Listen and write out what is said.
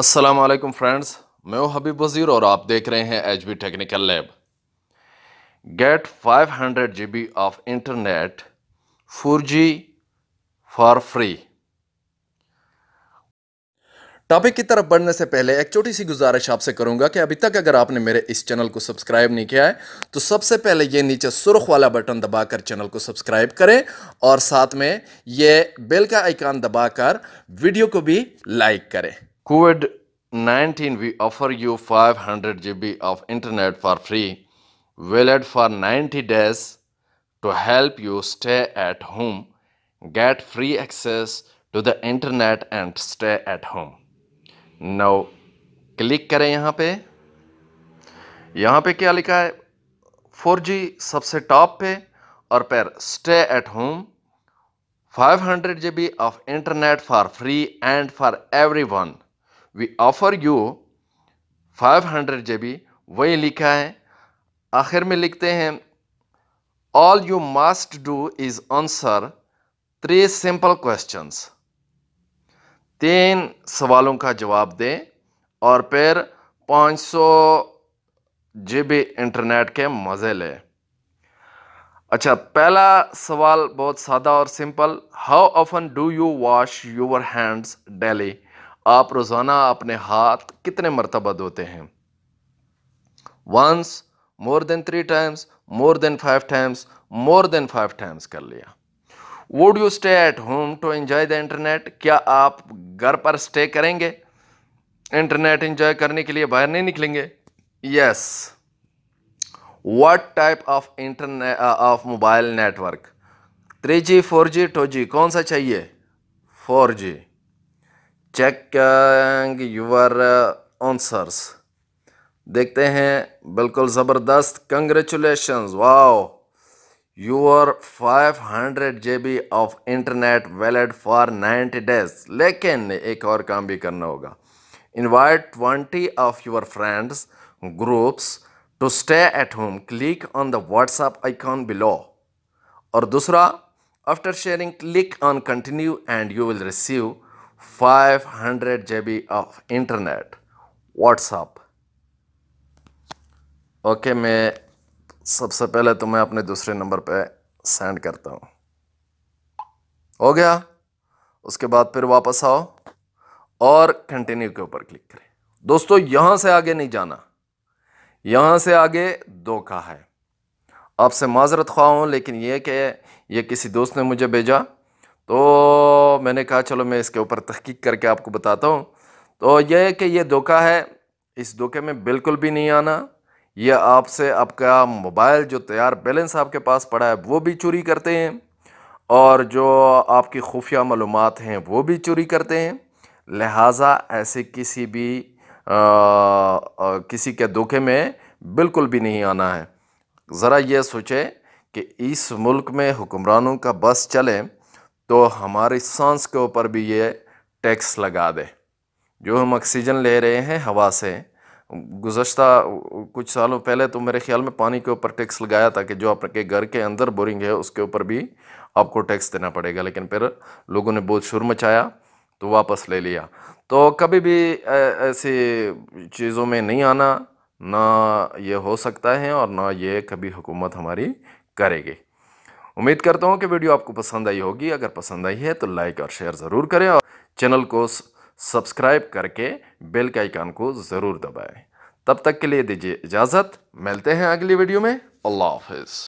Aslam friends मैं हूं हबीब वज़ीर और आप देख रहे हैं H B technical lab get five hundred G B of internet four G for free topic की तरफ बढ़ने से पहले एक छोटी सी गुजारिश आपसे करूंगा कि अभी तक अगर आपने मेरे इस चैनल को सब्सक्राइब नहीं किया है तो सबसे पहले ये नीचे सुर्ख वाला बटन दबाकर चैनल को सब्सक्राइब करें और साथ में ये बेल का आइकान दबाकर वीडियो को भी लाइक करें COVID-19, we offer you 500 GB of internet for free, valid for 90 days to help you stay at home, get free access to the internet and stay at home. Now, click here. यहाँ पे यहाँ पे क्या लिखा है 4G सबसे top पे और पैर stay at home 500 GB of internet for free and for everyone. We offer you 500 B वही लिखा है आखिर में लिखते हैं all you must do is answer three simple questions तीन सवालों का जवाब दें और फिर 500 बी इंटरनेट के मज़े लें अच्छा पहला सवाल बहुत सादा और simple how often do you wash your hands daily आप रोज़ाना अपने हाथ कितने मरतबा धोते हैं once more than three times more than five times more than five times कर लिया would you stay at home to enjoy the internet क्या आप घर पर स्टे करेंगे इंटरनेट एंजॉय करने के लिए बाहर नहीं निकलेंगे yes what type of internet of mobile network three G four G two G कौन सा चाहिए four G check your answers देखते हैं बिल्कुल ज़बरदस्त congratulation wow your 500 GB of internet valid for 90 days लेकिन एक और काम भी करना होगा invite 20 of your friends groups to stay at home click on the WhatsApp icon below और दूसरा after sharing click on continue and you will receive 500 GB of internet WhatsApp okay okay, मैं सबसे पहले तुम्हें अपने दूसरे नंबर पे send करता हूँ हो गया उसके बाद फिर वापस आओ और कंटिन्यू के ऊपर क्लिक करें दोस्तों यहाँ से आगे नहीं जाना यहाँ से आगे धोखा है आपसे माजरत ख्वा हूँ लेकिन यह कि ये किसी दोस्त ने मुझे भेजा तो मैंने कहा चलो मैं इसके ऊपर तहकीक करके आपको बताता हूँ तो यह कि यह धोखा है इस धोखे में बिल्कुल भी नहीं आना ये आपसे आपका मोबाइल जो तैयार बैलेंस आपके पास पड़ा है वो भी चोरी करते हैं और जो आपकी खुफिया मालूम हैं वो भी चोरी करते हैं लिहाजा ऐसे किसी भी आ, आ, किसी के धोखे में बिल्कुल भी नहीं आना है ज़रा यह सोचें कि इस मुल्क में हुक्मरानों का बस चले तो हमारे सांस के ऊपर भी ये टैक्स लगा दे जो हम ऑक्सीजन ले रहे हैं हवा से गुज्त कुछ सालों पहले तो मेरे ख्याल में पानी के ऊपर टैक्स लगाया था कि जो आपके घर के अंदर बोरिंग है उसके ऊपर भी आपको टैक्स देना पड़ेगा लेकिन फिर लोगों ने बहुत शुर मचाया तो वापस ले लिया तो कभी भी ऐसी चीज़ों में नहीं आना ना ये हो सकता है और ना ये कभी हुकूमत हमारी करेगी उम्मीद करता हूँ कि वीडियो आपको पसंद आई होगी अगर पसंद आई है तो लाइक और शेयर ज़रूर करें और चैनल को सब्सक्राइब करके बेल के आइकान को ज़रूर दबाएँ तब तक के लिए दीजिए इजाज़त मिलते हैं अगली वीडियो में अल्लाह हाफिज़